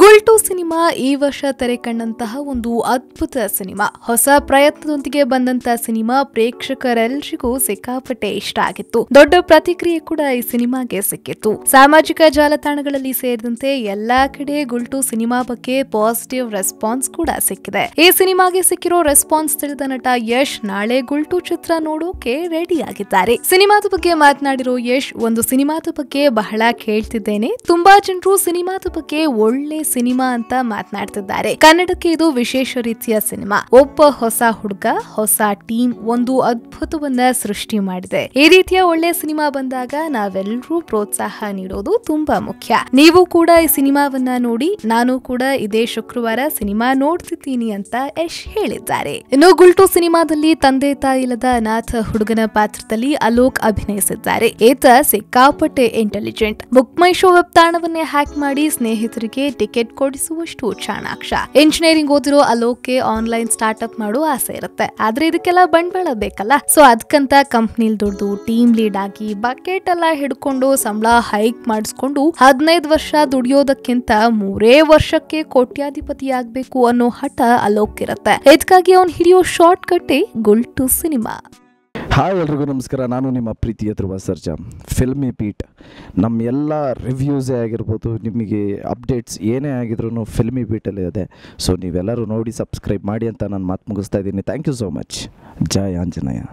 ಗುಲ್ಟು cinema ಈ ವರ್ಷ ತೆರೆ ಕಂಡಂತಹ ಒಂದು ಅದ್ಭುತ ಸಿನಿಮಾ ಹೊಸ ಪ್ರಯತ್ನದೊಂದಿಗೆ ಬಂದಂತಹ ಸಿನಿಮಾ ಪ್ರೇಕ್ಷಕರೆಲ್ಲರಿಗೂ ಸಿಕ್ಕಾಪಟ್ಟೆ ಇಷ್ಟ ಆಗಿತ್ತು ದೊಡ್ಡ ಪ್ರತಿಕ್ರಿಯೆ ಕೂಡ ಈ ಸಿನಿಮಾಗೆ ಸಿಕ್ಕಿತ್ತು ಸಾಮಾಜಿಕ ಜಾಲತಾಣಗಳಲ್ಲಿ ಸೇರಿದಂತೆ ಎಲ್ಲಾ ಕಡೆ ಗುಲ್ಟು ಸಿನಿಮಾ ಬಗ್ಗೆ ಪಾಸಿಟಿವ್ ರೆಸ್ಪಾನ್ಸ್ ಕೂಡ ಸಿಕ್ಕಿದೆ ಈ ಸಿನಿಮಾಗೆ ಸಿಕ್ಕಿರೋ ರೆಸ್ಪಾನ್ಸ್ ತಿಳಿದ ನಟ ಯಶ್ ನಾಳೆ ಗುಲ್ಟು ಚಿತ್ರ ನೋಡೋಕೆ ರೆಡಿ ಆಗಿದ್ದಾರೆ ಸಿನಿಮಾದ ಬಗ್ಗೆ ಮಾತನಾಡಿರೋ ಯಶ್ ಒಂದು ಸಿನಿಮಾದ ಬಗ್ಗೆ ಬಹಳ ಕೇಳ್ತಿದ್ದೇನೆ ತುಂಬಾ ಜನರು ಸಿನಿಮಾದ ಬಗ್ಗೆ ಒಳ್ಳೆ ಸಿನಿಮಾ ಅಂತ ಮಾತನಾಡ್ತಿದ್ದಾರೆ ಕನ್ನಡಕ್ಕೆ ಇದು ವಿಶೇಷ ರೀತಿಯ ಸಿನಿಮಾ ಒಬ್ಬ ಹೊಸ ಹುಡುಗ ಹೊಸ ಟೀಮ್ ಒಂದು ಅದ್ಭುತವನ್ನ ಸೃಷ್ಟಿ ಮಾಡಿದೆ ಈ ರೀತಿಯ ಒಳ್ಳೆ ಸಿನಿಮಾ ಬಂದಾಗ ನಾವೆಲ್ಲರೂ ಪ್ರೋತ್ಸಾಹ ನೀಡೋದು ತುಂಬಾ ಮುಖ್ಯ ನೀವು ಕೂಡ ಈ ಸಿನಿಮಾವನ್ನ ನೋಡಿ ನಾನು ಕೂಡ ಇದೇ ಶುಕ್ರವಾರ ಸಿನಿಮಾ ನೋಡ್ತಿದ್ದೀನಿ ಅಂತ ಯಶ್ ಹೇಳಿದ್ದಾರೆ ಇನ್ನು ಗುಲ್ಟು ಸಿನಿಮಾದಲ್ಲಿ ತಂದೆ ತಾಯಿ ಇಲ್ಲದ ಅನಾಥ ಹುಡುಗನ ಪಾತ್ರದಲ್ಲಿ ಅಲೋಕ್ ಅಭಿನಯಿಸಿದ್ದಾರೆ ಏತ ಸಿಕ್ಕಾಪಟ್ಟೆ intelligent Book My Show web ತಾಣವನ್ನೇ ಹ್ಯಾಕ್ ಮಾಡಿ ಸ್ನೇಹಿತರಿಗೆ ಟಿಕೆಟ್ ಕೊಡಿಸುವಷ್ಟು ಚಾಣಾಕ್ಷ ಇಂಜಿನಿಯರಿಂಗ್ ಓದಿರೋ ಅಲೋಕೆ ಆನ್ಲೈನ್ ಸ್ಟಾರ್ಟ್ ಅಪ್ ಮಾಡೋ ಆಸೆ ಇರುತ್ತೆ ಆದ್ರೆ ಇದಕ್ಕೆಲ್ಲ ಬಂಡವಾಳ ಬೇಕಲ್ಲ ಸೊ ಅದಕ್ಕಂತ ಕಂಪ್ನಿಲ್ ದುಡ್ದು ಟೀಮ್ ಲೀಡ್ ಆಗಿ ಬಕೆಟ್ ಎಲ್ಲ ಹಿಡ್ಕೊಂಡು ಸಂಬಳ ಹೈಕ್ ಮಾಡಿಸ್ಕೊಂಡು ಹದಿನೈದು ವರ್ಷ ದುಡಿಯೋದಕ್ಕಿಂತ ಮೂರೇ ವರ್ಷಕ್ಕೆ ಕೋಟ್ಯಾಧಿಪತಿ ಆಗ್ಬೇಕು ಅನ್ನೋ ಹಠ ಅಲೋಕ್ ಇರುತ್ತೆ ಇದಕ್ಕಾಗಿ ಅವ್ನು ಹಿಡಿಯೋ ಶಾರ್ಟ್ ಕಟ್ಟೆ ಗುಲ್ಟು ಸಿನಿಮಾ ಹಾಯ್ ಎಲ್ರಿಗೂ ನಮಸ್ಕಾರ ನಾನು ನಿಮ್ಮ ಪ್ರೀತಿಯ ಧ್ರುವ ಸರ್ಜಾ ಫಿಲ್ಮಿ ಬೀಟ್ ನಮ್ಮ ಎಲ್ಲ ರಿವ್ಯೂಸೇ ಆಗಿರ್ಬೋದು ನಿಮಗೆ ಅಪ್ಡೇಟ್ಸ್ ಏನೇ ಆಗಿದ್ರೂ ಫಿಲ್ಮಿ ಬೀಟಲ್ಲೇ ಇದೆ ಸೊ ನೀವೆಲ್ಲರೂ ನೋಡಿ ಸಬ್ಸ್ಕ್ರೈಬ್ ಮಾಡಿ ಅಂತ ನಾನು ಮಾತು ಮುಗಿಸ್ತಾ ಇದ್ದೀನಿ thank you so much Jaya Anjaneya